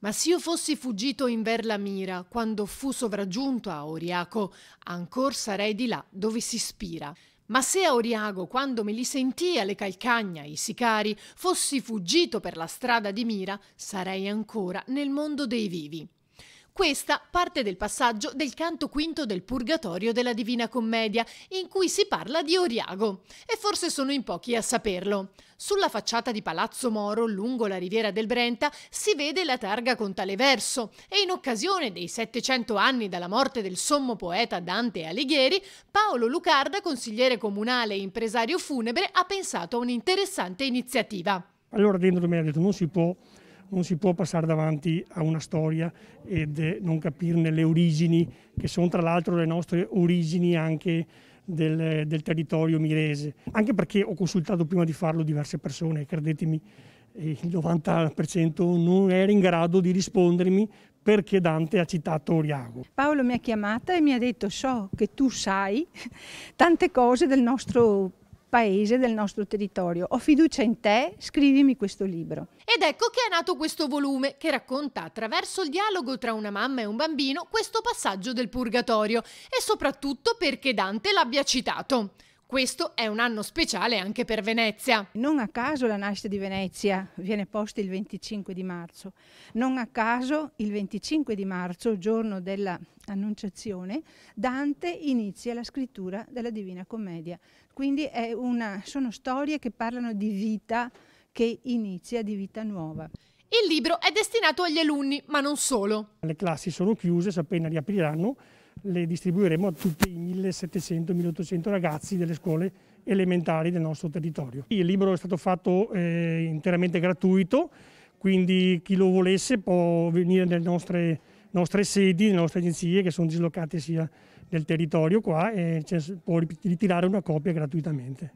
Ma se io fossi fuggito in Verlamira quando fu sovraggiunto a Oriaco, ancor sarei di là dove si spira. Ma se a Oriago, quando me li sentì alle calcagna i sicari, fossi fuggito per la strada di mira, sarei ancora nel mondo dei vivi. Questa parte del passaggio del canto quinto del Purgatorio della Divina Commedia, in cui si parla di Oriago. E forse sono in pochi a saperlo. Sulla facciata di Palazzo Moro, lungo la riviera del Brenta, si vede la targa con tale verso e in occasione dei 700 anni dalla morte del sommo poeta Dante Alighieri, Paolo Lucarda, consigliere comunale e impresario funebre, ha pensato a un'interessante iniziativa. Allora dentro di me ha detto non si può non si può passare davanti a una storia ed non capirne le origini, che sono tra l'altro le nostre origini anche del, del, territorio mirese. Anche perché ho consultato prima di farlo diverse persone, credetemi, il 90% non era in grado di rispondermi perché Dante ha citato Oriago. Paolo mi ha chiamata e mi ha detto so che tu sai tante cose del nostro paese, del nostro territorio. Ho fiducia in te, scrivimi questo libro. Ed ecco che è nato questo volume che racconta attraverso il dialogo tra una mamma e un bambino questo passaggio del purgatorio e soprattutto perché Dante l'abbia citato. Questo è un anno speciale anche per Venezia. Non a caso la nascita di Venezia viene posta il 25 di marzo, non a caso il 25 di marzo, giorno dell'Annunciazione, Dante inizia la scrittura della Divina Commedia. Quindi una, sono storie che parlano di vita che inizia, di vita nuova. Il libro è destinato agli alunni, ma non solo. Le classi sono chiuse, se appena riapriranno le distribuiremo a tutti delle 700-1800 ragazzi delle scuole elementari del nostro territorio. Il libro è stato fatto eh, interamente gratuito, quindi chi lo volesse può venire nelle nostre, nostre sedi, nelle nostre agenzie che sono dislocate sia nel territorio qua e può ritirare una copia gratuitamente.